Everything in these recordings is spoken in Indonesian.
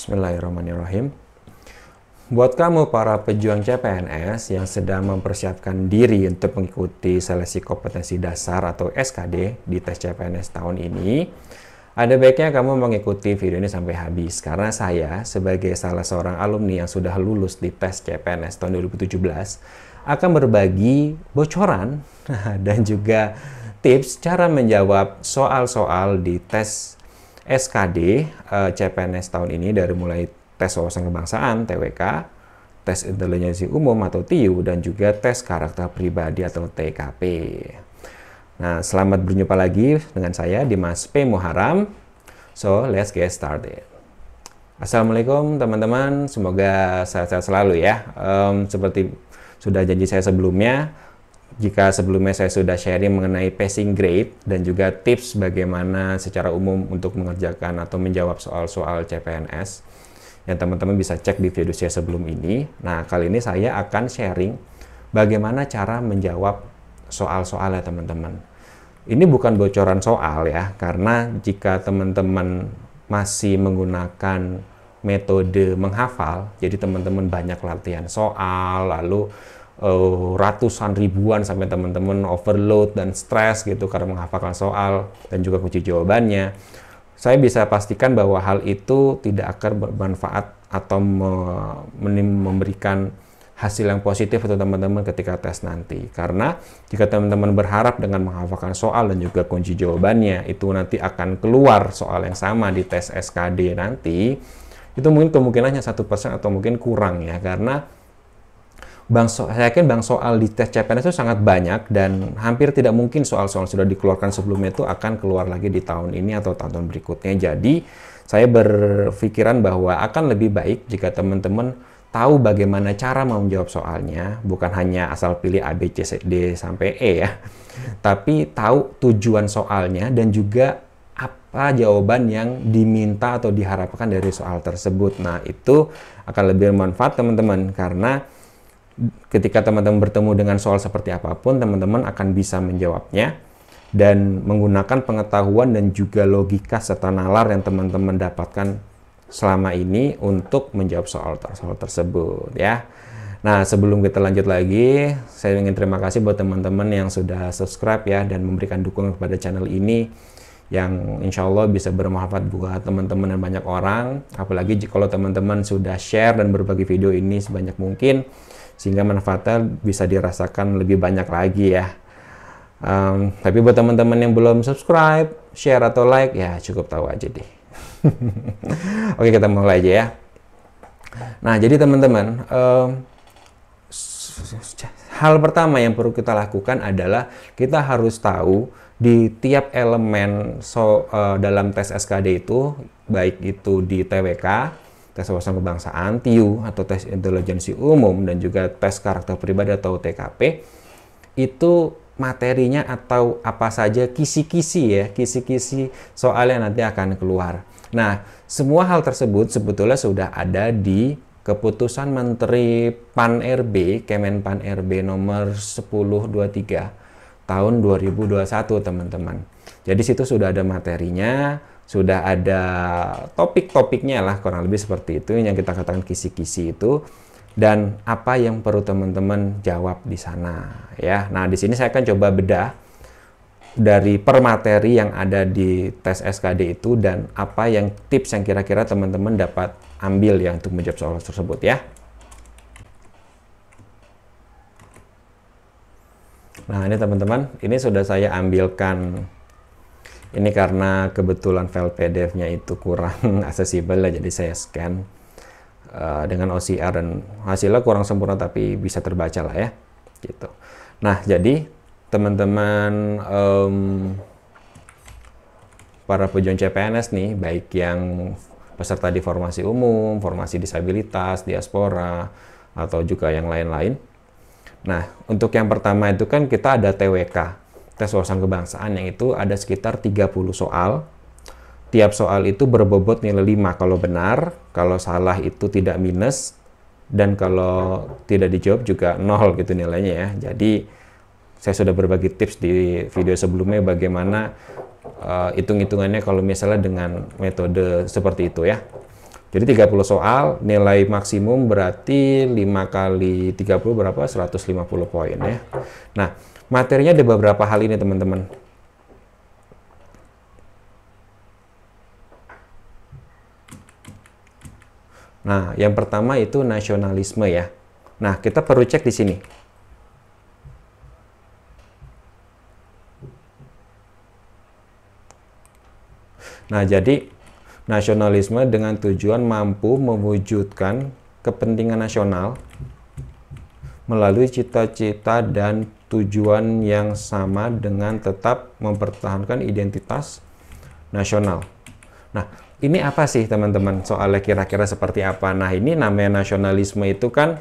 Bismillahirrahmanirrahim. Buat kamu para pejuang CPNS yang sedang mempersiapkan diri untuk mengikuti seleksi kompetensi dasar atau SKD di tes CPNS tahun ini, ada baiknya kamu mengikuti video ini sampai habis karena saya sebagai salah seorang alumni yang sudah lulus di tes CPNS tahun 2017 akan berbagi bocoran dan juga tips cara menjawab soal-soal di tes SKD uh, eh, CPNS tahun ini dari mulai tes wawasan kebangsaan TWK, tes intelijensi umum atau TIU dan juga tes karakter pribadi atau TKP. Nah, selamat berjumpa lagi dengan saya Dimas P Muharam. So, let's get started. Assalamualaikum teman-teman, semoga sehat-sehat selalu ya. Um, seperti sudah janji saya sebelumnya, jika sebelumnya saya sudah sharing mengenai passing grade dan juga tips bagaimana secara umum untuk mengerjakan atau menjawab soal-soal CPNS yang teman-teman bisa cek di video saya sebelum ini. Nah, kali ini saya akan sharing bagaimana cara menjawab soal-soal ya teman-teman. Ini bukan bocoran soal ya, karena jika teman-teman masih menggunakan metode menghafal, jadi teman-teman banyak latihan soal, lalu uh, ratusan ribuan sampai teman-teman overload dan stres gitu karena menghafalkan soal dan juga kunci jawabannya. Saya bisa pastikan bahwa hal itu tidak akan bermanfaat atau me memberikan hasil yang positif untuk teman-teman ketika tes nanti. Karena jika teman-teman berharap dengan menghafalkan soal dan juga kunci jawabannya itu nanti akan keluar soal yang sama di tes SKD nanti, itu mungkin kemungkinannya satu persen atau mungkin kurang ya karena bang so saya yakin bang soal di tes CPNS itu sangat banyak dan hampir tidak mungkin soal-soal sudah dikeluarkan sebelumnya itu akan keluar lagi di tahun ini atau tahun-tahun berikutnya. Jadi saya berpikiran bahwa akan lebih baik jika teman-teman tahu bagaimana cara mau menjawab soalnya, bukan hanya asal pilih A, B, C, D sampai E ya, tapi tahu tujuan soalnya dan juga apa jawaban yang diminta atau diharapkan dari soal tersebut. Nah, itu akan lebih bermanfaat teman-teman karena ketika teman-teman bertemu dengan soal seperti apapun, teman-teman akan bisa menjawabnya dan menggunakan pengetahuan dan juga logika serta nalar yang teman-teman dapatkan selama ini untuk menjawab soal soal tersebut ya. Nah, sebelum kita lanjut lagi, saya ingin terima kasih buat teman-teman yang sudah subscribe ya dan memberikan dukungan kepada channel ini yang insya Allah bisa bermanfaat buat teman-teman dan banyak orang. Apalagi kalau teman-teman sudah share dan berbagi video ini sebanyak mungkin, sehingga manfaatnya bisa dirasakan lebih banyak lagi ya. Um, tapi buat teman-teman yang belum subscribe, share atau like ya cukup tahu aja deh. Oke kita mulai aja ya. Nah jadi teman-teman um, hal pertama yang perlu kita lakukan adalah kita harus tahu di tiap elemen so uh, dalam tes SKD itu baik itu di TWK tes wawasan kebangsaan TIU atau tes intelijensi umum dan juga tes karakter pribadi atau TKP itu materinya atau apa saja kisi-kisi ya, kisi-kisi soal yang nanti akan keluar. Nah, semua hal tersebut sebetulnya sudah ada di keputusan Menteri Pan RB, Kemen Pan RB nomor 1023 tahun 2021, teman-teman. Jadi situ sudah ada materinya, sudah ada topik-topiknya lah kurang lebih seperti itu yang kita katakan kisi-kisi itu dan apa yang perlu teman-teman jawab di sana ya. Nah, di sini saya akan coba bedah dari per materi yang ada di tes SKD itu dan apa yang tips yang kira-kira teman-teman dapat ambil ya untuk menjawab soal tersebut ya. Nah, ini teman-teman, ini sudah saya ambilkan ini karena kebetulan file PDF-nya itu kurang accessible lah, ya, jadi saya scan uh, dengan OCR dan hasilnya kurang sempurna tapi bisa terbaca lah ya, gitu. Nah, jadi teman-teman um, para pejuang CPNS nih, baik yang peserta di formasi umum, formasi disabilitas, diaspora, atau juga yang lain-lain. Nah, untuk yang pertama itu kan kita ada TWK tes wawasan kebangsaan yang itu ada sekitar 30 soal. Tiap soal itu berbobot nilai 5 kalau benar, kalau salah itu tidak minus, dan kalau tidak dijawab juga nol gitu nilainya ya. Jadi saya sudah berbagi tips di video sebelumnya bagaimana eh, hitung-hitungannya kalau misalnya dengan metode seperti itu ya. Jadi 30 soal, nilai maksimum berarti 5 kali 30 berapa? 150 poin ya. Nah, materinya ada beberapa hal ini teman-teman. Nah, yang pertama itu nasionalisme ya. Nah, kita perlu cek di sini. Nah, jadi nasionalisme dengan tujuan mampu mewujudkan kepentingan nasional melalui cita-cita dan tujuan yang sama dengan tetap mempertahankan identitas nasional. Nah, ini apa sih teman-teman? Soalnya kira-kira seperti apa? Nah, ini namanya nasionalisme itu kan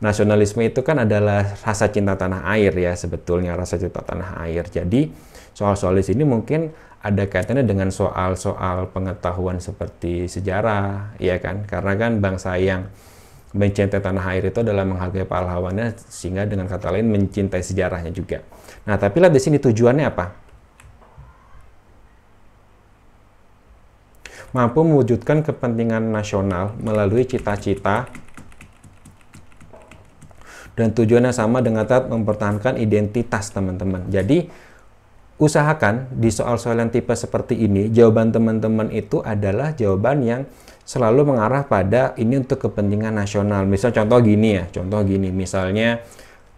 nasionalisme itu kan adalah rasa cinta tanah air ya sebetulnya rasa cinta tanah air. Jadi soal-soal di mungkin ada kaitannya dengan soal-soal pengetahuan seperti sejarah, ya kan? Karena kan bangsa yang mencintai tanah air itu adalah menghargai pahlawannya sehingga dengan kata lain mencintai sejarahnya juga. Nah, tapi lihat di sini tujuannya apa? Mampu mewujudkan kepentingan nasional melalui cita-cita dan tujuannya sama dengan tetap mempertahankan identitas teman-teman. Jadi usahakan di soal-soal yang tipe seperti ini, jawaban teman-teman itu adalah jawaban yang selalu mengarah pada ini untuk kepentingan nasional. Misal contoh gini ya, contoh gini misalnya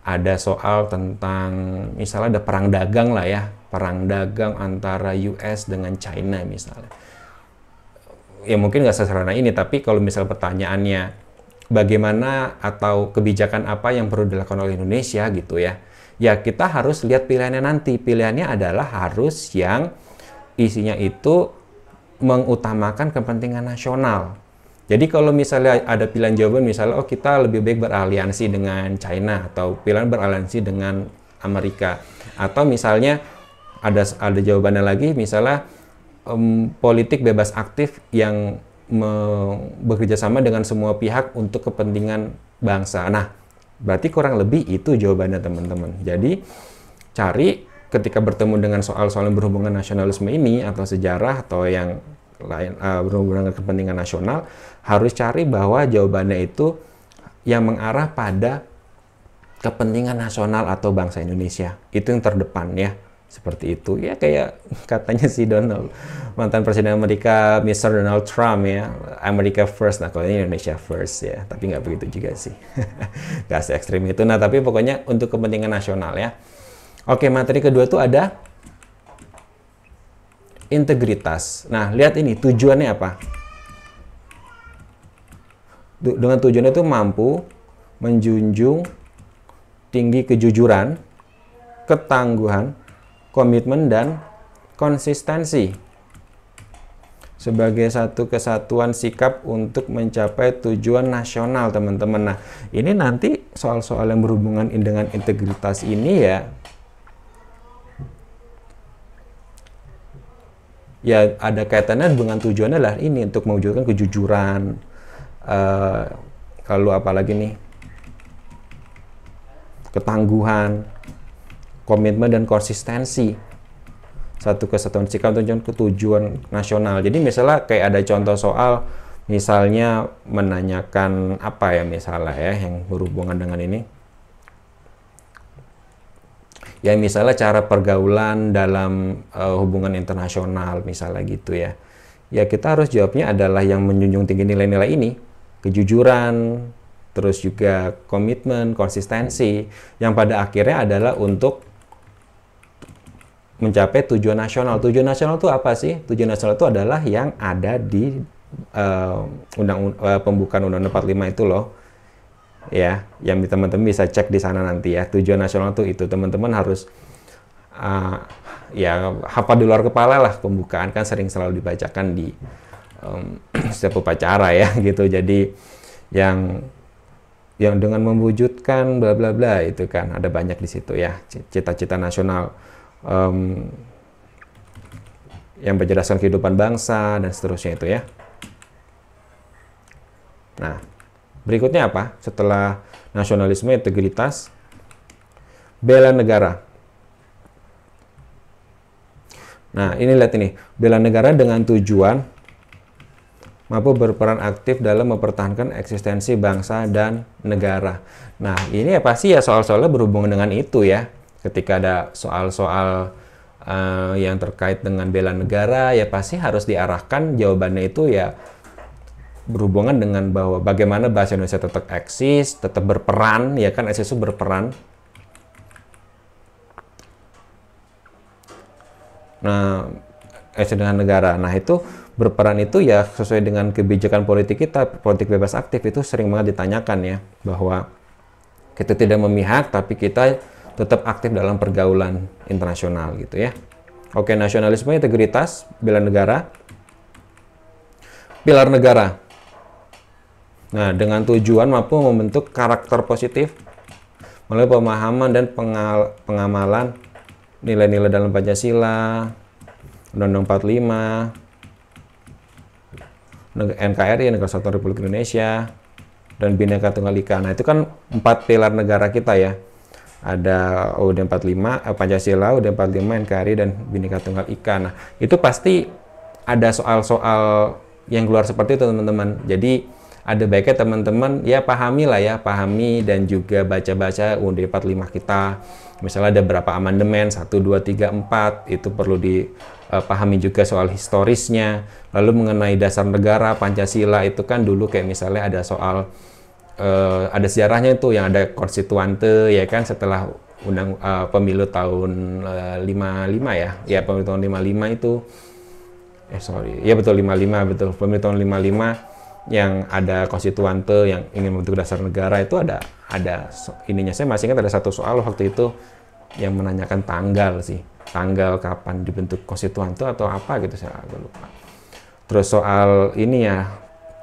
ada soal tentang misalnya ada perang dagang lah ya, perang dagang antara US dengan China misalnya. Ya mungkin nggak sesederhana ini, tapi kalau misal pertanyaannya bagaimana atau kebijakan apa yang perlu dilakukan oleh Indonesia gitu ya ya kita harus lihat pilihannya nanti. Pilihannya adalah harus yang isinya itu mengutamakan kepentingan nasional. Jadi kalau misalnya ada pilihan jawaban misalnya oh kita lebih baik beraliansi dengan China atau pilihan beraliansi dengan Amerika atau misalnya ada ada jawabannya lagi misalnya um, politik bebas aktif yang bekerja sama dengan semua pihak untuk kepentingan bangsa. Nah, Berarti kurang lebih itu jawabannya teman-teman. Jadi cari ketika bertemu dengan soal-soal yang berhubungan nasionalisme ini atau sejarah atau yang lain uh, berhubungan dengan kepentingan nasional harus cari bahwa jawabannya itu yang mengarah pada kepentingan nasional atau bangsa Indonesia. Itu yang terdepan ya seperti itu ya kayak katanya si Donald mantan presiden Amerika Mr. Donald Trump ya Amerika first nah kalau ini Indonesia first ya tapi nggak begitu juga sih nggak se ekstrim itu nah tapi pokoknya untuk kepentingan nasional ya oke materi kedua tuh ada integritas nah lihat ini tujuannya apa dengan tujuannya itu mampu menjunjung tinggi kejujuran ketangguhan komitmen dan konsistensi sebagai satu kesatuan sikap untuk mencapai tujuan nasional teman-teman. Nah ini nanti soal-soal yang berhubungan dengan integritas ini ya ya ada kaitannya dengan tujuannya lah ini untuk mewujudkan kejujuran uh, kalau apalagi nih ketangguhan komitmen dan konsistensi satu kesatuan sikap tujuan ketujuan nasional jadi misalnya kayak ada contoh soal misalnya menanyakan apa ya misalnya ya yang berhubungan dengan ini ya misalnya cara pergaulan dalam uh, hubungan internasional misalnya gitu ya ya kita harus jawabnya adalah yang menjunjung tinggi nilai-nilai ini kejujuran terus juga komitmen konsistensi yang pada akhirnya adalah untuk mencapai tujuan nasional. Tujuan nasional itu apa sih? Tujuan nasional itu adalah yang ada di uh, undang uh, pembukaan Undang-Undang 45 itu loh. Ya, yang teman-teman bisa cek di sana nanti ya. Tujuan nasional itu itu teman-teman harus uh, ya hafal di luar kepala lah pembukaan kan sering selalu dibacakan di um, setiap upacara ya gitu. Jadi yang yang dengan mewujudkan bla bla bla itu kan ada banyak di situ ya cita-cita nasional um, yang berjelaskan kehidupan bangsa dan seterusnya itu ya. Nah, berikutnya apa? Setelah nasionalisme integritas bela negara. Nah, ini lihat ini, bela negara dengan tujuan mampu berperan aktif dalam mempertahankan eksistensi bangsa dan negara. Nah, ini ya pasti ya soal-soalnya berhubungan dengan itu ya ketika ada soal-soal uh, yang terkait dengan bela negara ya pasti harus diarahkan jawabannya itu ya berhubungan dengan bahwa bagaimana bahasa Indonesia tetap eksis, tetap berperan, ya kan eksis berperan. Nah, eksis dengan negara. Nah, itu berperan itu ya sesuai dengan kebijakan politik kita, politik bebas aktif itu sering banget ditanyakan ya, bahwa kita tidak memihak tapi kita tetap aktif dalam pergaulan internasional gitu ya. Oke, nasionalisme integritas bela negara pilar negara. Nah, dengan tujuan mampu membentuk karakter positif melalui pemahaman dan pengal pengamalan nilai-nilai dalam Pancasila, Undang-Undang 45, NKRI, Negara Satuan Republik Indonesia, dan Bhinneka Tunggal Ika. Nah, itu kan empat pilar negara kita ya ada UUD 45 eh, Pancasila, UUD 45 NKRI dan Bhinneka Tunggal Ika. Nah, itu pasti ada soal-soal yang keluar seperti itu teman-teman. Jadi ada baiknya teman-teman ya pahami lah ya, pahami dan juga baca-baca UUD 45 kita. Misalnya ada berapa amandemen, 1, 2, 3, 4, itu perlu dipahami eh, juga soal historisnya. Lalu mengenai dasar negara, Pancasila itu kan dulu kayak misalnya ada soal uh, ada sejarahnya itu yang ada konstituante ya kan setelah undang uh, pemilu tahun uh, eh, 55 ya. Ya pemilu tahun 55 itu eh sorry, ya betul 55 betul. Pemilu tahun 55 yang ada konstituante yang ingin membentuk dasar negara itu ada ada ininya saya masih ingat ada satu soal waktu itu yang menanyakan tanggal sih. Tanggal kapan dibentuk konstituante atau apa gitu saya agak lupa. Terus soal ini ya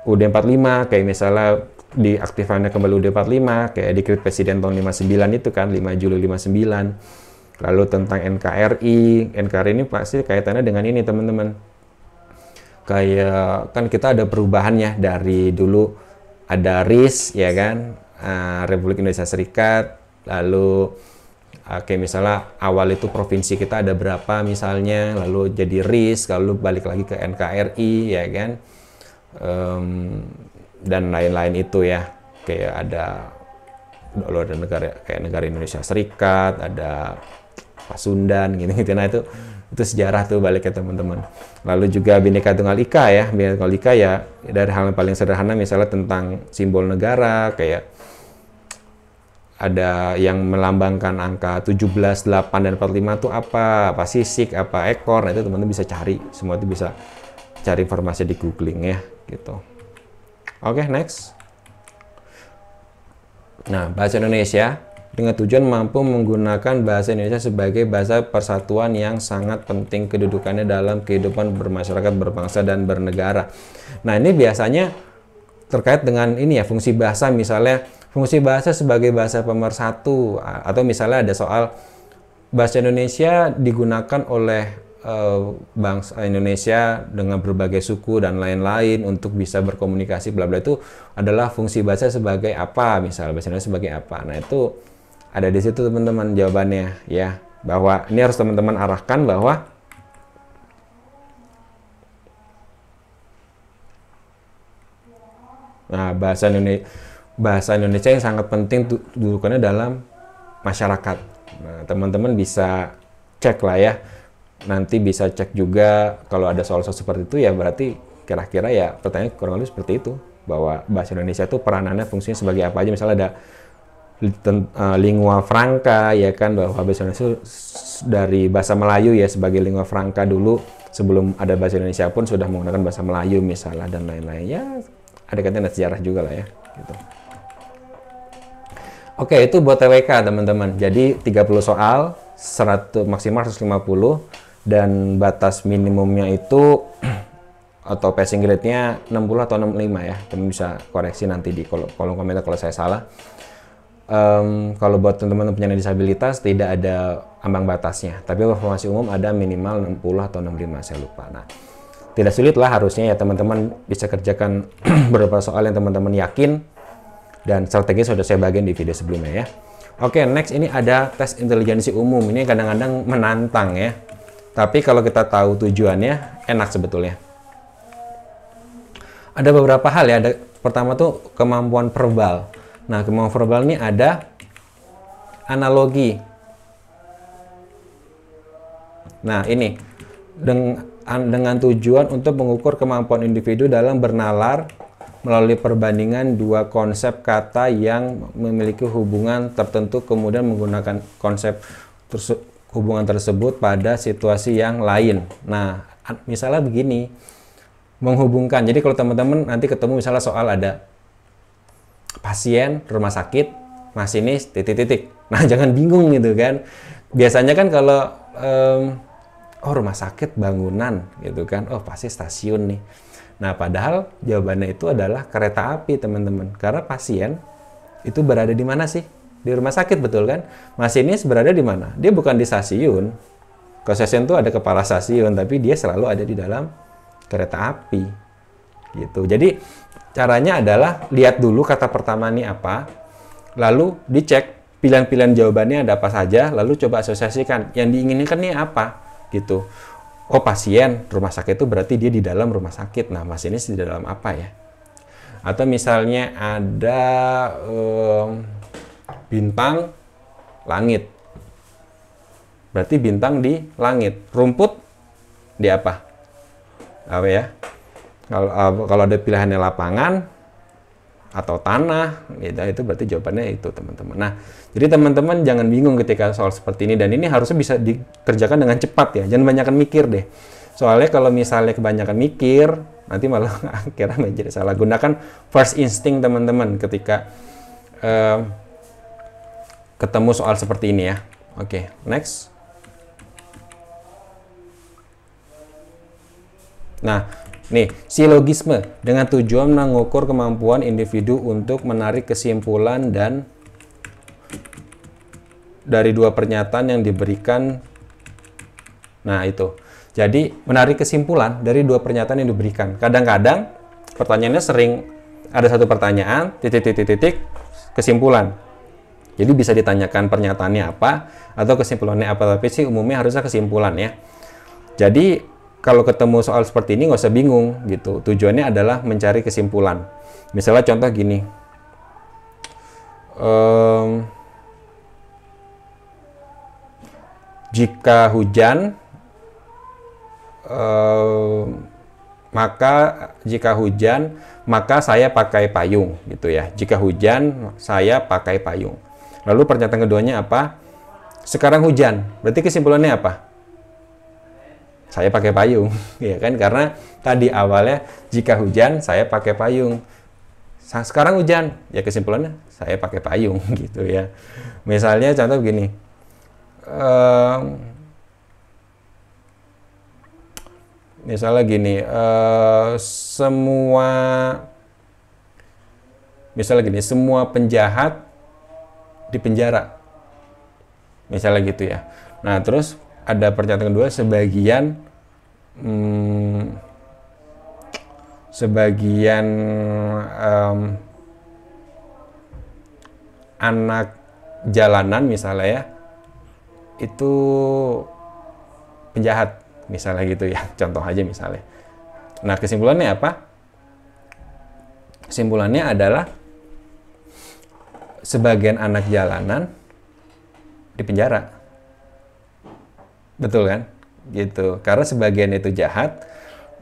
UD 45 kayak misalnya diaktifannya kembali UUD 45 kayak dekret presiden tahun 59 itu kan 5 Juli 59 lalu tentang NKRI NKRI ini pasti kaitannya dengan ini teman-teman kayak kan kita ada perubahannya dari dulu ada RIS ya kan ah, Republik Indonesia Serikat lalu uh, misalnya awal itu provinsi kita ada berapa misalnya lalu jadi RIS lalu balik lagi ke NKRI ya kan um, dan lain-lain itu ya kayak ada lalu ada negara kayak negara Indonesia Serikat ada Pasundan gitu-gitu nah itu itu sejarah tuh balik ya teman-teman lalu juga Bhinneka Tunggal Ika ya Bhinneka Tunggal Ika ya dari hal yang paling sederhana misalnya tentang simbol negara kayak ada yang melambangkan angka 17, 8, dan 45 itu apa? Apa sisik, apa ekor? Nah itu teman-teman bisa cari. Semua itu bisa cari informasi di googling ya gitu. Oke, okay, next. Nah, bahasa Indonesia dengan tujuan mampu menggunakan bahasa Indonesia sebagai bahasa persatuan yang sangat penting kedudukannya dalam kehidupan bermasyarakat, berbangsa, dan bernegara. Nah, ini biasanya terkait dengan ini ya, fungsi bahasa misalnya fungsi bahasa sebagai bahasa pemersatu atau misalnya ada soal bahasa Indonesia digunakan oleh Eh, bangsa Indonesia dengan berbagai suku dan lain-lain untuk bisa berkomunikasi bla bla itu adalah fungsi bahasa sebagai apa misal bahasa Indonesia sebagai apa nah itu ada di situ teman-teman jawabannya ya bahwa ini harus teman-teman arahkan bahwa nah bahasa Indonesia bahasa Indonesia yang sangat penting dudukannya dalam masyarakat nah teman-teman bisa cek lah ya nanti bisa cek juga kalau ada soal-soal seperti itu ya berarti kira-kira ya pertanyaan kurang lebih seperti itu bahwa bahasa Indonesia itu peranannya fungsinya sebagai apa aja misalnya ada eh, lingua franca ya kan bahwa bahasa Indonesia dari bahasa Melayu ya sebagai lingua franca dulu sebelum ada bahasa Indonesia pun sudah menggunakan bahasa Melayu misalnya dan lain-lain ya ada kaitannya sejarah juga lah ya gitu. Oke, itu buat TWK teman-teman. Jadi 30 soal, 100 maksimal 150 dan batas minimumnya itu atau passing grade-nya 60 atau 65 ya teman bisa koreksi nanti di kolom, kolom komentar kalau saya salah um, kalau buat teman-teman penyandang disabilitas tidak ada ambang batasnya tapi informasi umum ada minimal 60 atau 65 saya lupa nah tidak sulit lah harusnya ya teman-teman bisa kerjakan beberapa soal yang teman-teman yakin dan strategi sudah saya bagian di video sebelumnya ya Oke, okay, next ini ada tes inteligensi umum. Ini kadang-kadang menantang ya tapi kalau kita tahu tujuannya, enak sebetulnya. Ada beberapa hal ya. Ada, pertama tuh kemampuan verbal. Nah, kemampuan verbal ini ada analogi. Nah, ini dengan dengan tujuan untuk mengukur kemampuan individu dalam bernalar melalui perbandingan dua konsep kata yang memiliki hubungan tertentu kemudian menggunakan konsep hubungan tersebut pada situasi yang lain. Nah, misalnya begini, menghubungkan. Jadi kalau teman-teman nanti ketemu misalnya soal ada pasien rumah sakit masinis titik-titik. Nah, jangan bingung gitu kan. Biasanya kan kalau um, oh rumah sakit bangunan gitu kan. Oh, pasti stasiun nih. Nah, padahal jawabannya itu adalah kereta api, teman-teman. Karena pasien itu berada di mana sih? Di rumah sakit betul kan? masinis berada di mana? Dia bukan di stasiun. ke stasiun itu ada kepala stasiun, tapi dia selalu ada di dalam kereta api. Gitu. Jadi caranya adalah lihat dulu kata pertama ini apa, lalu dicek pilihan-pilihan jawabannya ada apa saja, lalu coba asosiasikan yang diinginkan ini apa gitu. Oh pasien rumah sakit itu berarti dia di dalam rumah sakit. Nah masinis di dalam apa ya? Atau misalnya ada um, bintang langit. Berarti bintang di langit. Rumput di apa? Apa ya? Kalau eh, kalau ada pilihannya lapangan atau tanah, ya itu berarti jawabannya itu teman-teman. Nah, jadi teman-teman jangan bingung ketika soal seperti ini dan ini harusnya bisa dikerjakan dengan cepat ya. Jangan banyakkan mikir deh. Soalnya kalau misalnya kebanyakan mikir, nanti malah akhirnya menjadi salah. Gunakan first instinct teman-teman ketika uh, ketemu soal seperti ini ya. Oke, okay, next. Nah, nih, silogisme dengan tujuan mengukur kemampuan individu untuk menarik kesimpulan dan dari dua pernyataan yang diberikan. Nah, itu. Jadi, menarik kesimpulan dari dua pernyataan yang diberikan. Kadang-kadang pertanyaannya sering ada satu pertanyaan, titik-titik-titik, kesimpulan jadi bisa ditanyakan pernyataannya apa atau kesimpulannya apa, tapi sih umumnya harusnya kesimpulan ya. Jadi kalau ketemu soal seperti ini nggak usah bingung gitu. Tujuannya adalah mencari kesimpulan. Misalnya contoh gini. Um, jika hujan um, maka jika hujan maka saya pakai payung gitu ya. Jika hujan saya pakai payung. Lalu pernyataan keduanya apa? Sekarang hujan. Berarti kesimpulannya apa? Saya pakai payung, ya kan? Karena tadi awalnya jika hujan saya pakai payung. Sekarang hujan, ya kesimpulannya saya pakai payung gitu ya. Misalnya contoh begini. Ehm, misalnya gini, ehm, semua misalnya gini, semua penjahat di penjara misalnya gitu ya nah terus ada pernyataan kedua sebagian hmm, sebagian um, anak jalanan misalnya ya itu penjahat misalnya gitu ya contoh aja misalnya nah kesimpulannya apa kesimpulannya adalah sebagian anak jalanan di penjara. Betul kan? Gitu. Karena sebagian itu jahat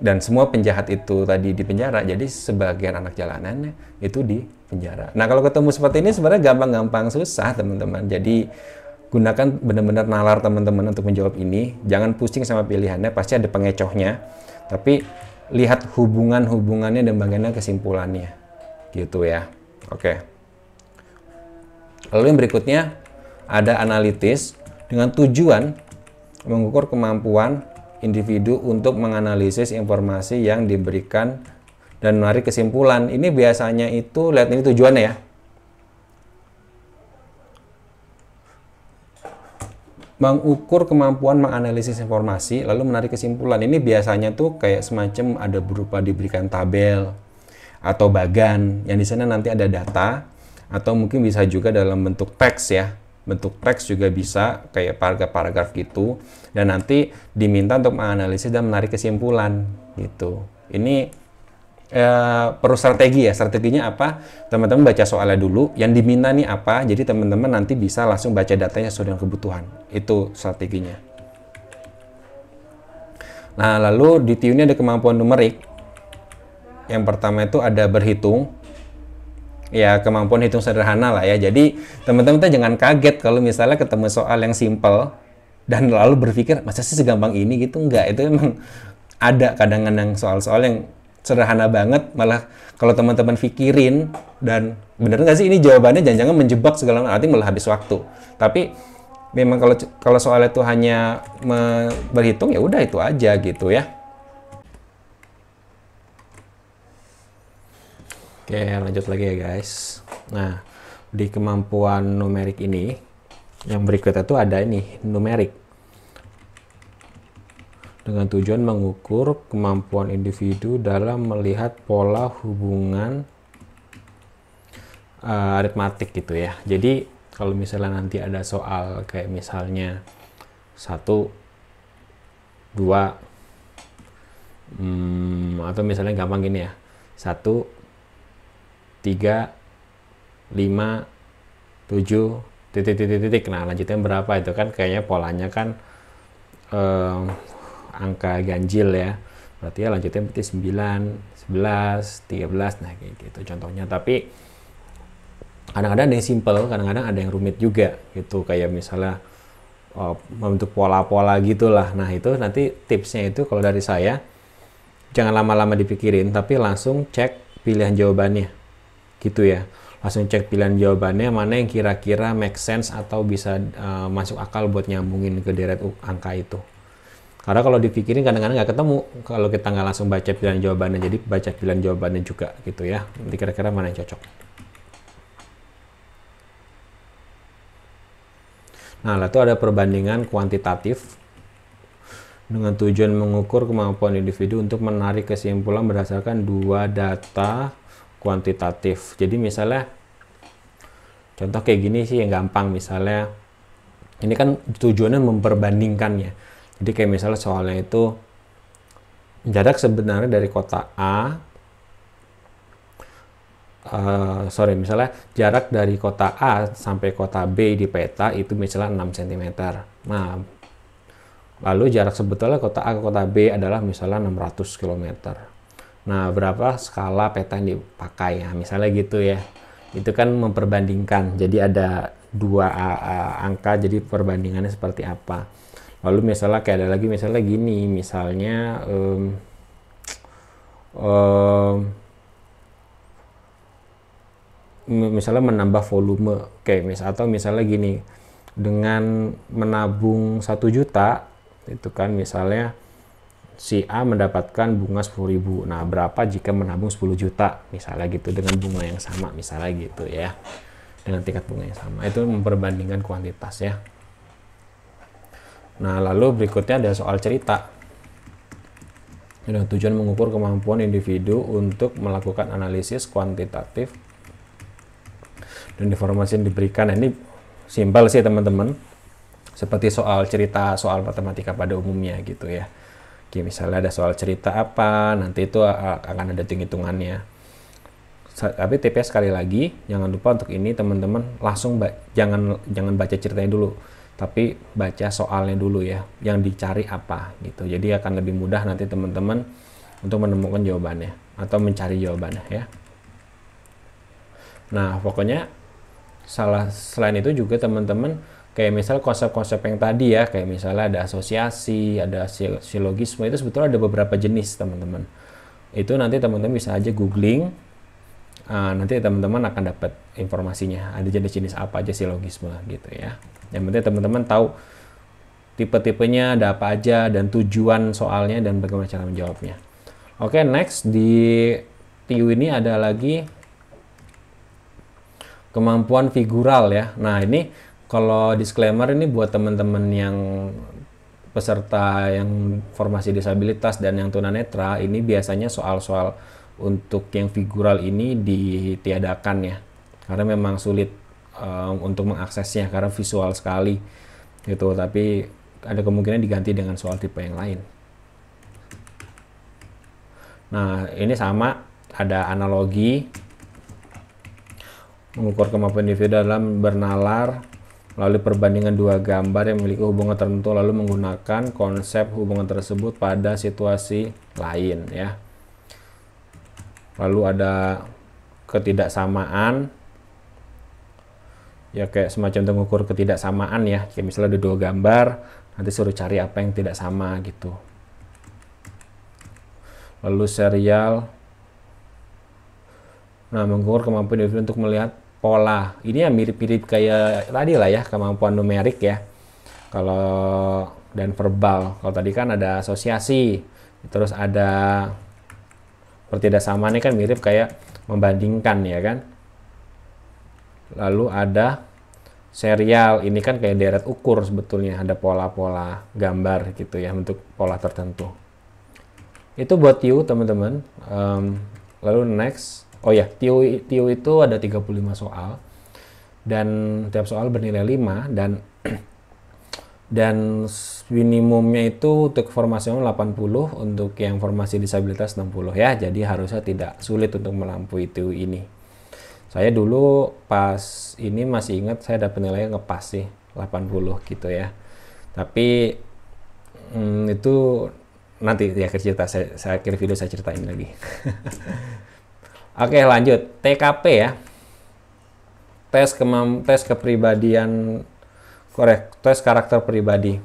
dan semua penjahat itu tadi di penjara. Jadi sebagian anak jalanan itu di penjara. Nah, kalau ketemu seperti ini sebenarnya gampang-gampang susah, teman-teman. Jadi gunakan benar-benar nalar teman-teman untuk menjawab ini. Jangan pusing sama pilihannya, pasti ada pengecohnya. Tapi lihat hubungan-hubungannya dan bagaimana kesimpulannya. Gitu ya. Oke. Okay. Lalu yang berikutnya ada analitis dengan tujuan mengukur kemampuan individu untuk menganalisis informasi yang diberikan dan menarik kesimpulan. Ini biasanya itu lihat ini tujuannya ya. Mengukur kemampuan menganalisis informasi lalu menarik kesimpulan. Ini biasanya tuh kayak semacam ada berupa diberikan tabel atau bagan yang di sana nanti ada data atau mungkin bisa juga dalam bentuk teks ya bentuk teks juga bisa kayak paragraf-paragraf gitu dan nanti diminta untuk menganalisis dan menarik kesimpulan gitu ini Uh, perlu strategi ya strateginya apa teman-teman baca soalnya dulu yang diminta nih apa jadi teman-teman nanti bisa langsung baca datanya sesuai dengan kebutuhan itu strateginya nah lalu di TU ada kemampuan numerik yang pertama itu ada berhitung ya kemampuan hitung sederhana lah ya. Jadi teman-teman tuh jangan kaget kalau misalnya ketemu soal yang simple dan lalu berpikir masa sih segampang ini gitu enggak itu emang ada kadang-kadang soal-soal yang sederhana banget malah kalau teman-teman pikirin dan bener nggak sih ini jawabannya jangan-jangan menjebak segala macam artinya malah habis waktu tapi memang kalau kalau soalnya itu hanya berhitung ya udah itu aja gitu ya Oke, lanjut lagi ya guys. Nah, di kemampuan numerik ini, yang berikutnya itu ada ini, numerik. Dengan tujuan mengukur kemampuan individu dalam melihat pola hubungan uh, aritmatik gitu ya. Jadi, kalau misalnya nanti ada soal kayak misalnya satu dua hmm, atau misalnya gampang gini ya, satu 3, 5, 7, titik, titik, titik. Nah, lanjutnya berapa? Itu kan kayaknya polanya kan eh, angka ganjil ya. Berarti ya lanjutnya berarti 9, 11, 13, nah kayak gitu contohnya. Tapi kadang-kadang ada yang simple, kadang-kadang ada yang rumit juga gitu. Kayak misalnya oh, membentuk pola-pola gitulah. Nah itu nanti tipsnya itu kalau dari saya, jangan lama-lama dipikirin, tapi langsung cek pilihan jawabannya gitu ya langsung cek pilihan jawabannya mana yang kira-kira make sense atau bisa uh, masuk akal buat nyambungin ke deret angka itu karena kalau dipikirin kadang-kadang nggak ketemu kalau kita nggak langsung baca pilihan jawabannya jadi baca pilihan jawabannya juga gitu ya nanti kira-kira mana yang cocok nah lalu ada perbandingan kuantitatif dengan tujuan mengukur kemampuan individu untuk menarik kesimpulan berdasarkan dua data kuantitatif. Jadi misalnya contoh kayak gini sih yang gampang misalnya ini kan tujuannya memperbandingkannya. Jadi kayak misalnya soalnya itu jarak sebenarnya dari kota A Uh, sorry, misalnya jarak dari kota A sampai kota B di peta itu misalnya 6 cm. Nah, lalu jarak sebetulnya kota A ke kota B adalah misalnya 600 km. Nah, berapa skala peta yang dipakai? Nah, misalnya gitu ya. Itu kan memperbandingkan. Jadi ada dua angka, jadi perbandingannya seperti apa. Lalu misalnya kayak ada lagi misalnya gini, misalnya um, um, misalnya menambah volume, kayak mis atau misalnya gini dengan menabung satu juta itu kan misalnya si A mendapatkan bunga 10.000. Nah, berapa jika menabung 10 juta? Misalnya gitu dengan bunga yang sama, misalnya gitu ya. Dengan tingkat bunga yang sama. Itu memperbandingkan kuantitas ya. Nah, lalu berikutnya ada soal cerita. Ini tujuan mengukur kemampuan individu untuk melakukan analisis kuantitatif dan informasi yang diberikan. Nah, ini simpel sih teman-teman. Seperti soal cerita, soal matematika pada umumnya gitu ya. Jadi misalnya ada soal cerita apa nanti itu akan ada hitung-hitungannya tapi TPS sekali lagi jangan lupa untuk ini teman-teman langsung jangan jangan baca ceritanya dulu tapi baca soalnya dulu ya yang dicari apa gitu jadi akan lebih mudah nanti teman-teman untuk menemukan jawabannya atau mencari jawabannya ya nah pokoknya salah selain itu juga teman-teman kayak misal konsep-konsep yang tadi ya kayak misalnya ada asosiasi ada silogisme itu sebetulnya ada beberapa jenis teman-teman itu nanti teman-teman bisa aja googling uh, nanti teman-teman akan dapat informasinya ada jenis-jenis apa aja silogisme gitu ya yang penting teman-teman tahu tipe-tipenya ada apa aja dan tujuan soalnya dan bagaimana cara menjawabnya oke okay, next di TU ini ada lagi kemampuan figural ya nah ini kalau disclaimer ini buat teman-teman yang peserta yang formasi disabilitas dan yang tunanetra ini biasanya soal-soal untuk yang figural ini ditiadakan ya karena memang sulit um, untuk mengaksesnya karena visual sekali gitu tapi ada kemungkinan diganti dengan soal tipe yang lain nah ini sama ada analogi mengukur kemampuan individu dalam bernalar melalui perbandingan dua gambar yang memiliki hubungan tertentu lalu menggunakan konsep hubungan tersebut pada situasi lain ya. Lalu ada ketidaksamaan ya kayak semacam mengukur ketidaksamaan ya. Kayak misalnya ada dua gambar, nanti suruh cari apa yang tidak sama gitu. Lalu serial Nah, mengukur kemampuan individu untuk melihat pola. Ini ya mirip-mirip kayak tadi lah ya, kemampuan numerik ya. Kalau dan verbal. Kalau tadi kan ada asosiasi, terus ada pertidaksamaan ini kan mirip kayak membandingkan ya kan. Lalu ada serial, ini kan kayak deret ukur sebetulnya, ada pola-pola gambar gitu ya untuk pola tertentu. Itu buat you teman-teman. Um, lalu next Oh ya, TIO, TIO itu ada 35 soal dan tiap soal bernilai 5 dan dan minimumnya itu untuk formasi 80 untuk yang formasi disabilitas 60 ya jadi harusnya tidak sulit untuk melampaui TIO ini saya dulu pas ini masih ingat saya dapat nilai ngepas sih 80 gitu ya tapi hmm, itu nanti ya cerita saya, saya akhir video saya ceritain lagi Oke lanjut TKP ya tes kemam tes kepribadian korek tes karakter pribadi.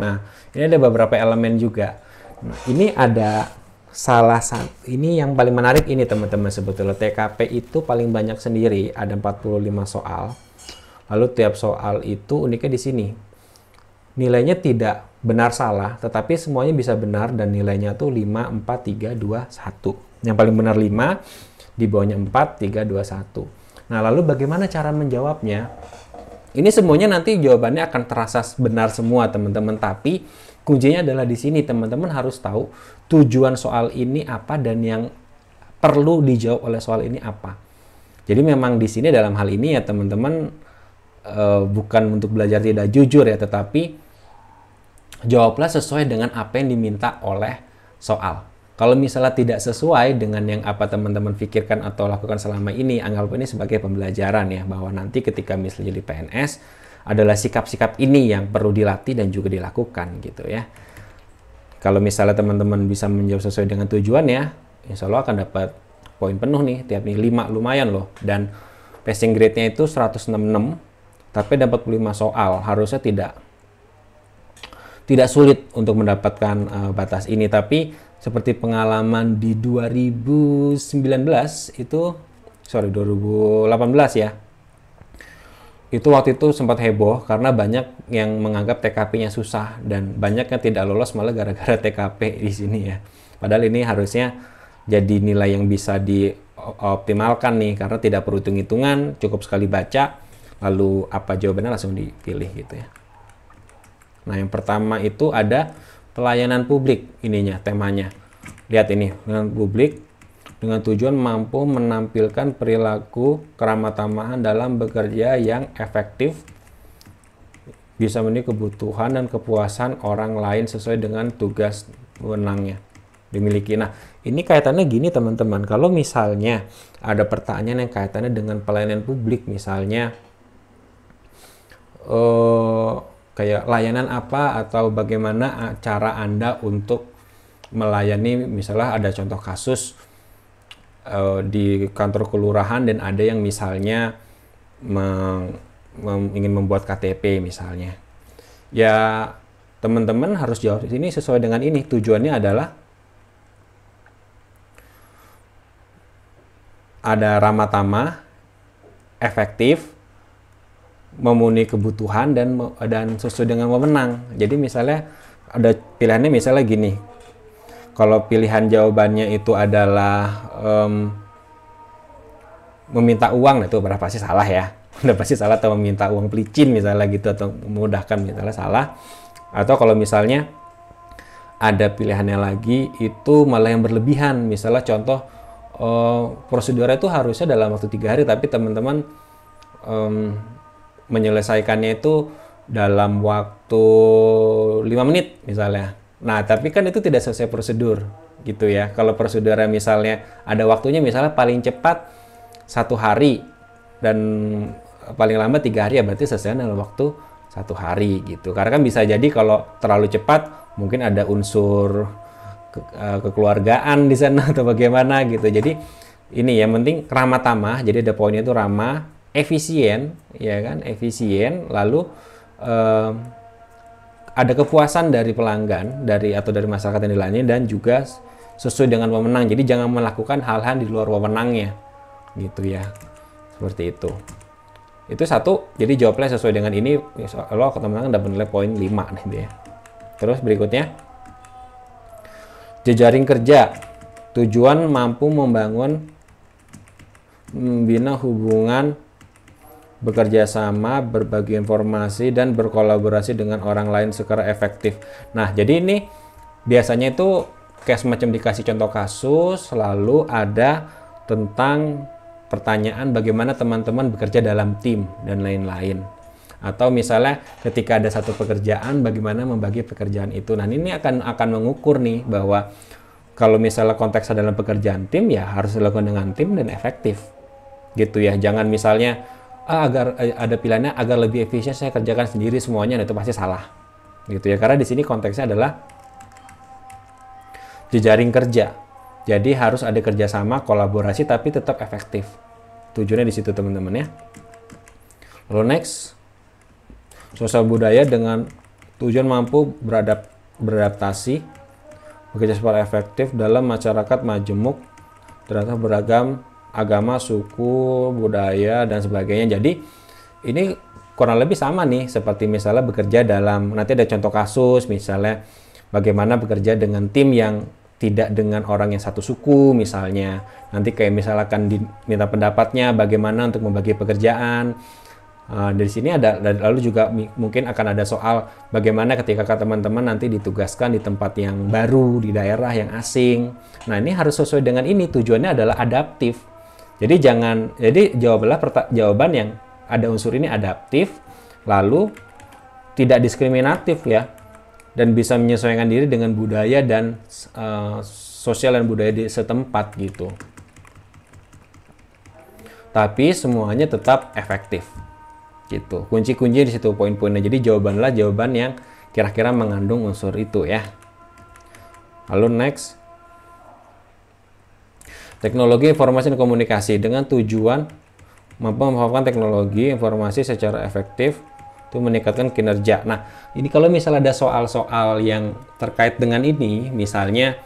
Nah ini ada beberapa elemen juga. Nah, ini ada salah satu ini yang paling menarik ini teman-teman sebetulnya TKP itu paling banyak sendiri ada 45 soal. Lalu tiap soal itu uniknya di sini nilainya tidak benar salah tetapi semuanya bisa benar dan nilainya tuh 5 4 3 2 1. Yang paling benar 5, di bawahnya 4, 3, 2, 1. Nah, lalu bagaimana cara menjawabnya? Ini semuanya nanti jawabannya akan terasa benar semua, teman-teman. Tapi kuncinya adalah di sini, teman-teman harus tahu tujuan soal ini apa dan yang perlu dijawab oleh soal ini apa. Jadi memang di sini dalam hal ini ya teman-teman e, bukan untuk belajar tidak jujur ya, tetapi jawablah sesuai dengan apa yang diminta oleh soal. Kalau misalnya tidak sesuai dengan yang apa teman-teman pikirkan atau lakukan selama ini, anggap ini sebagai pembelajaran ya bahwa nanti ketika misalnya jadi PNS adalah sikap-sikap ini yang perlu dilatih dan juga dilakukan gitu ya. Kalau misalnya teman-teman bisa menjawab sesuai dengan tujuan ya, insya Allah akan dapat poin penuh nih tiap nih 5 lumayan loh dan passing grade-nya itu 166 tapi dapat 5 soal harusnya tidak tidak sulit untuk mendapatkan uh, batas ini tapi seperti pengalaman di 2019 itu sorry 2018 ya itu waktu itu sempat heboh karena banyak yang menganggap TKP-nya susah dan banyak yang tidak lolos malah gara-gara TKP di sini ya. Padahal ini harusnya jadi nilai yang bisa dioptimalkan nih karena tidak perlu hitung-hitungan, cukup sekali baca lalu apa jawabannya langsung dipilih gitu ya. Nah, yang pertama itu ada pelayanan publik ininya temanya. Lihat ini, dengan publik dengan tujuan mampu menampilkan perilaku keramat dalam bekerja yang efektif bisa memenuhi kebutuhan dan kepuasan orang lain sesuai dengan tugas wewenangnya dimiliki. Nah, ini kaitannya gini teman-teman. Kalau misalnya ada pertanyaan yang kaitannya dengan pelayanan publik misalnya eh kayak layanan apa atau bagaimana eh, cara Anda untuk melayani misalnya ada contoh kasus uh, di kantor kelurahan dan ada yang misalnya meng, mem, ingin membuat KTP misalnya. Ya teman-teman harus jawab ini sesuai dengan ini tujuannya adalah ada ramah tamah, efektif, memenuhi kebutuhan dan dan sesuai dengan wewenang. Jadi misalnya ada pilihannya misalnya gini. Kalau pilihan jawabannya itu adalah um, meminta uang, nah itu berapa pasti salah ya. Udah pasti salah atau meminta uang pelicin misalnya gitu atau memudahkan misalnya salah. Atau kalau misalnya ada pilihannya lagi itu malah yang berlebihan. Misalnya contoh uh, prosedurnya itu harusnya dalam waktu tiga hari tapi teman-teman um, menyelesaikannya itu dalam waktu 5 menit misalnya. Nah, tapi kan itu tidak sesuai prosedur gitu ya. Kalau prosedurnya misalnya ada waktunya misalnya paling cepat satu hari dan paling lama tiga hari ya berarti sesuai dalam waktu satu hari gitu. Karena kan bisa jadi kalau terlalu cepat mungkin ada unsur ke, eh, kekeluargaan di sana atau bagaimana gitu. Jadi ini ya, yang penting ramah tamah. Jadi ada poinnya itu ramah, efisien ya kan efisien lalu eh, ada kepuasan dari pelanggan dari atau dari masyarakat yang dilayani dan juga sesuai dengan pemenang jadi jangan melakukan hal-hal di luar pemenangnya gitu ya seperti itu itu satu jadi jawabnya sesuai dengan ini lo aku teman dapat nilai poin 5 nih ya terus berikutnya jejaring kerja tujuan mampu membangun membina hubungan bekerja sama, berbagi informasi dan berkolaborasi dengan orang lain secara efektif. Nah, jadi ini biasanya itu kayak semacam dikasih contoh kasus, lalu ada tentang pertanyaan bagaimana teman-teman bekerja dalam tim dan lain-lain. Atau misalnya ketika ada satu pekerjaan bagaimana membagi pekerjaan itu. Nah, ini akan akan mengukur nih bahwa kalau misalnya konteksnya dalam pekerjaan tim ya harus dilakukan dengan tim dan efektif. Gitu ya. Jangan misalnya ah, agar eh, ada pilihannya agar lebih efisien saya kerjakan sendiri semuanya dan nah, itu pasti salah gitu ya karena di sini konteksnya adalah jejaring kerja jadi harus ada kerjasama kolaborasi tapi tetap efektif tujuannya di situ teman-teman ya lalu next sosial budaya dengan tujuan mampu beradap beradaptasi bekerja secara efektif dalam masyarakat majemuk terhadap beragam agama, suku, budaya dan sebagainya. Jadi ini kurang lebih sama nih seperti misalnya bekerja dalam nanti ada contoh kasus misalnya bagaimana bekerja dengan tim yang tidak dengan orang yang satu suku misalnya nanti kayak misalkan diminta pendapatnya bagaimana untuk membagi pekerjaan Uh, dari sini ada lalu juga mungkin akan ada soal bagaimana ketika teman-teman nanti ditugaskan di tempat yang baru di daerah yang asing. Nah ini harus sesuai dengan ini tujuannya adalah adaptif. Jadi jangan jadi jawablah jawaban yang ada unsur ini adaptif lalu tidak diskriminatif ya dan bisa menyesuaikan diri dengan budaya dan uh, sosial dan budaya di setempat gitu. Tapi semuanya tetap efektif gitu. Kunci-kunci di situ poin-poinnya. Jadi jawabanlah jawaban yang kira-kira mengandung unsur itu ya. Lalu next Teknologi informasi dan komunikasi dengan tujuan mampu memanfaatkan teknologi informasi secara efektif itu meningkatkan kinerja. Nah, ini kalau misalnya ada soal-soal yang terkait dengan ini, misalnya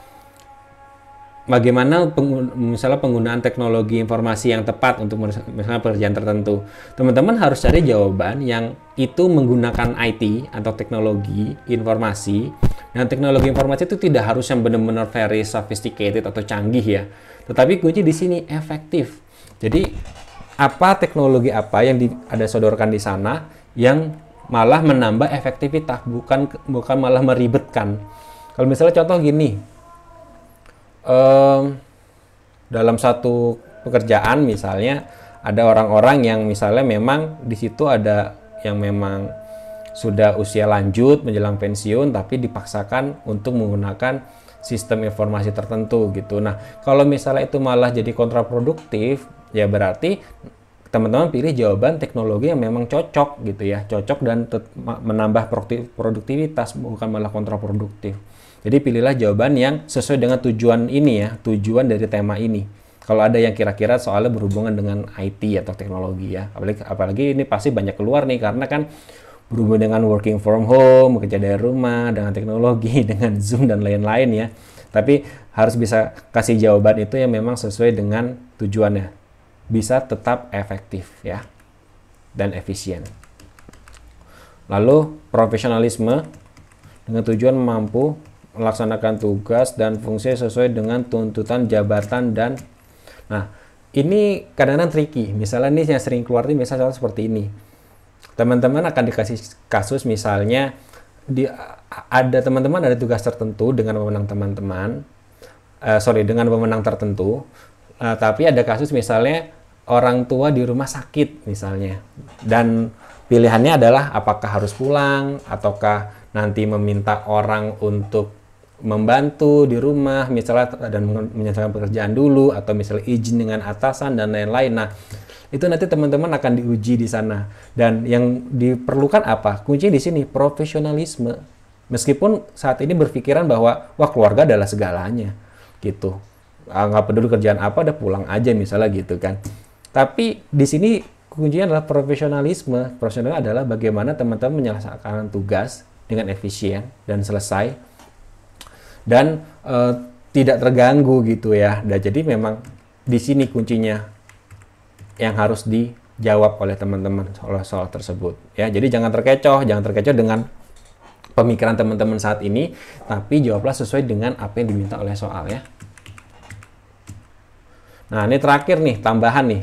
bagaimana pengguna, misalnya penggunaan teknologi informasi yang tepat untuk misalnya pekerjaan tertentu. Teman-teman harus cari jawaban yang itu menggunakan IT atau teknologi informasi. Dan teknologi informasi itu tidak harus yang benar-benar very sophisticated atau canggih ya tetapi kunci di sini efektif. Jadi apa teknologi apa yang di, ada sodorkan di sana yang malah menambah efektivitas bukan bukan malah meribetkan. Kalau misalnya contoh gini, um, dalam satu pekerjaan misalnya ada orang-orang yang misalnya memang di situ ada yang memang sudah usia lanjut menjelang pensiun tapi dipaksakan untuk menggunakan sistem informasi tertentu gitu. Nah, kalau misalnya itu malah jadi kontraproduktif, ya berarti teman-teman pilih jawaban teknologi yang memang cocok gitu ya, cocok dan menambah produktivitas bukan malah kontraproduktif. Jadi pilihlah jawaban yang sesuai dengan tujuan ini ya, tujuan dari tema ini. Kalau ada yang kira-kira soalnya berhubungan dengan IT atau teknologi ya, apalagi, apalagi ini pasti banyak keluar nih karena kan berhubung dengan working from home, bekerja dari rumah, dengan teknologi, dengan Zoom dan lain-lain ya. Tapi harus bisa kasih jawaban itu yang memang sesuai dengan tujuannya. Bisa tetap efektif ya dan efisien. Lalu profesionalisme dengan tujuan mampu melaksanakan tugas dan fungsi sesuai dengan tuntutan jabatan dan nah ini kadang-kadang tricky. Misalnya ini yang sering keluar ini misalnya seperti ini teman-teman akan dikasih kasus misalnya di ada teman-teman ada tugas tertentu dengan pemenang teman-teman uh, sorry dengan pemenang tertentu uh, tapi ada kasus misalnya orang tua di rumah sakit misalnya dan pilihannya adalah apakah harus pulang ataukah nanti meminta orang untuk membantu di rumah misalnya dan menyelesaikan pekerjaan dulu atau misalnya izin dengan atasan dan lain-lain nah itu nanti teman-teman akan diuji di sana. Dan yang diperlukan apa? Kuncinya di sini profesionalisme. Meskipun saat ini berpikiran bahwa wah keluarga adalah segalanya, gitu. Ah, nggak peduli kerjaan apa, udah pulang aja misalnya gitu kan. Tapi di sini kuncinya adalah profesionalisme. Profesional adalah bagaimana teman-teman menyelesaikan tugas dengan efisien dan selesai dan e, tidak terganggu gitu ya. dan jadi memang di sini kuncinya yang harus dijawab oleh teman-teman soal soal tersebut ya jadi jangan terkecoh jangan terkecoh dengan pemikiran teman-teman saat ini tapi jawablah sesuai dengan apa yang diminta oleh soal ya nah ini terakhir nih tambahan nih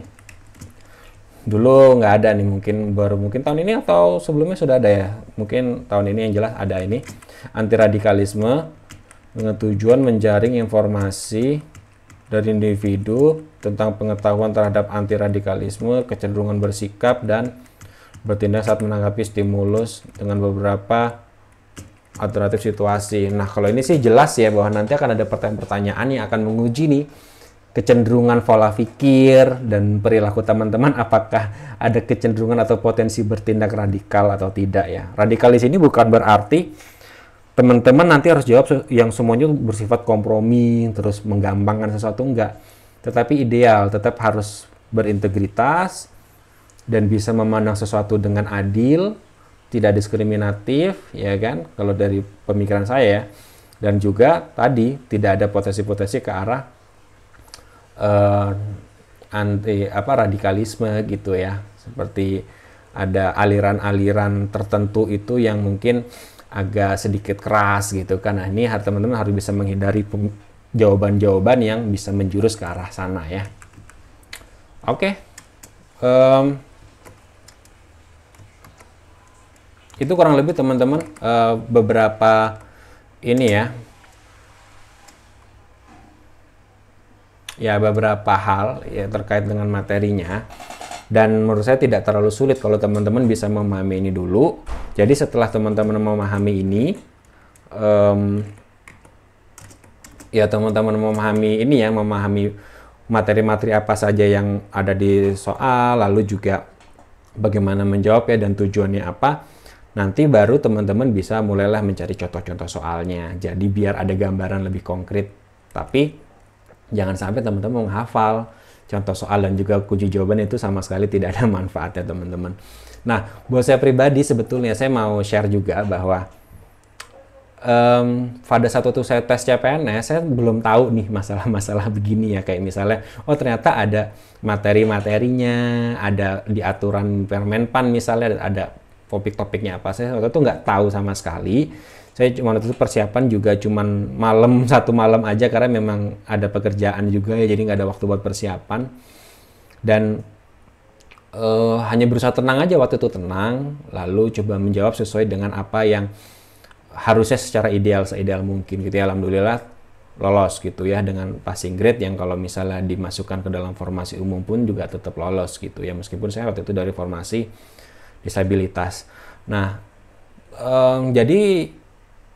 dulu nggak ada nih mungkin baru mungkin tahun ini atau sebelumnya sudah ada ya mungkin tahun ini yang jelas ada ini anti radikalisme dengan tujuan menjaring informasi dari individu tentang pengetahuan terhadap anti radikalisme, kecenderungan bersikap dan bertindak saat menanggapi stimulus dengan beberapa alternatif situasi. Nah, kalau ini sih jelas ya bahwa nanti akan ada pertanyaan-pertanyaan yang akan menguji nih kecenderungan pola pikir dan perilaku teman-teman apakah ada kecenderungan atau potensi bertindak radikal atau tidak ya. Radikal di sini bukan berarti teman-teman nanti harus jawab yang semuanya bersifat kompromi, terus menggampangkan sesuatu enggak. Tetapi ideal, tetap harus berintegritas dan bisa memandang sesuatu dengan adil, tidak diskriminatif, ya kan? Kalau dari pemikiran saya dan juga tadi tidak ada potensi-potensi ke arah uh, anti apa radikalisme gitu ya. Seperti ada aliran-aliran tertentu itu yang mungkin agak sedikit keras gitu kan. Nah, ini teman-teman harus bisa menghindari jawaban-jawaban yang bisa menjurus ke arah sana ya. Oke. Okay. Um, itu kurang lebih teman-teman uh, beberapa ini ya. Ya beberapa hal ya terkait dengan materinya dan menurut saya tidak terlalu sulit kalau teman-teman bisa memahami ini dulu. Jadi setelah teman-teman memahami ini, um, ya teman-teman memahami ini ya, memahami materi-materi apa saja yang ada di soal, lalu juga bagaimana menjawab ya dan tujuannya apa. Nanti baru teman-teman bisa mulailah mencari contoh-contoh soalnya. Jadi biar ada gambaran lebih konkret. Tapi jangan sampai teman-teman menghafal contoh soal dan juga kunci jawaban itu sama sekali tidak ada manfaatnya teman-teman. Nah, buat saya pribadi sebetulnya saya mau share juga bahwa um, pada saat itu saya tes CPNS saya belum tahu nih masalah-masalah begini ya kayak misalnya oh ternyata ada materi-materinya, ada di aturan Permenpan misalnya ada topik-topiknya apa saya waktu itu nggak tahu sama sekali saya cuma itu persiapan juga cuman malam satu malam aja karena memang ada pekerjaan juga ya jadi nggak ada waktu buat persiapan dan uh, hanya berusaha tenang aja waktu itu tenang lalu coba menjawab sesuai dengan apa yang harusnya secara ideal seideal mungkin gitu ya alhamdulillah lolos gitu ya dengan passing grade yang kalau misalnya dimasukkan ke dalam formasi umum pun juga tetap lolos gitu ya meskipun saya waktu itu dari formasi disabilitas nah um, jadi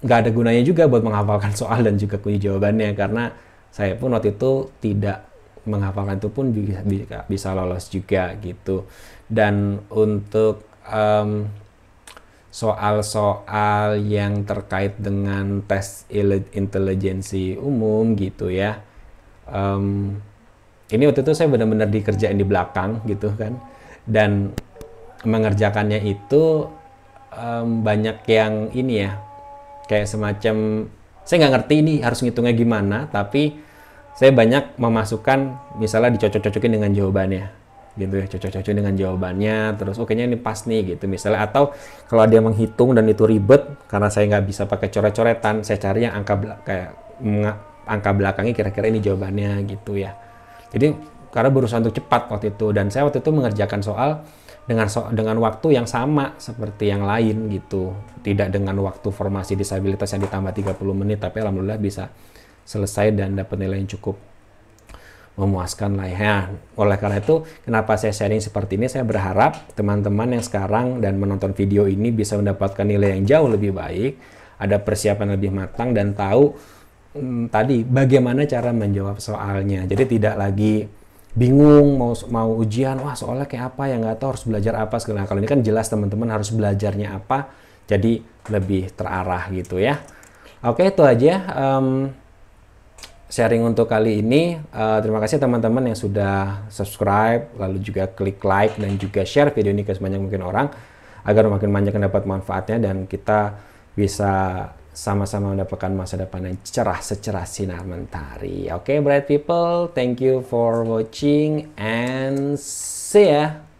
nggak ada gunanya juga buat menghafalkan soal dan juga kunci jawabannya karena saya pun waktu itu tidak menghafalkan itu pun bisa, bisa lolos juga gitu dan untuk um, soal-soal yang terkait dengan tes intelijensi umum gitu ya. Um, ini waktu itu saya benar-benar dikerjain di belakang gitu kan, dan mengerjakannya itu um, banyak yang ini ya kayak semacam saya nggak ngerti ini harus ngitungnya gimana tapi saya banyak memasukkan misalnya dicocok-cocokin dengan jawabannya gitu ya cocok-cocokin dengan jawabannya terus oke oh, nya ini pas nih gitu misalnya atau kalau dia menghitung dan itu ribet karena saya nggak bisa pakai coret-coretan saya cari yang angka kayak angka belakangnya kira-kira ini jawabannya gitu ya jadi karena berusaha untuk cepat waktu itu dan saya waktu itu mengerjakan soal dengan so dengan waktu yang sama seperti yang lain gitu. Tidak dengan waktu formasi disabilitas yang ditambah 30 menit tapi alhamdulillah bisa selesai dan dapat nilai yang cukup memuaskan lah ya. Oleh karena itu, kenapa saya sharing seperti ini? Saya berharap teman-teman yang sekarang dan menonton video ini bisa mendapatkan nilai yang jauh lebih baik, ada persiapan lebih matang dan tahu hmm, tadi bagaimana cara menjawab soalnya. Jadi tidak lagi bingung mau mau ujian wah soalnya kayak apa ya nggak tahu harus belajar apa sekarang kalau ini kan jelas teman-teman harus belajarnya apa jadi lebih terarah gitu ya oke itu aja um, sharing untuk kali ini uh, terima kasih teman-teman yang sudah subscribe lalu juga klik like dan juga share video ini ke sebanyak mungkin orang agar makin banyak yang dapat manfaatnya dan kita bisa sama-sama mendapatkan masa depan yang cerah secerah sinar mentari. Oke, okay, bright people, thank you for watching and see ya.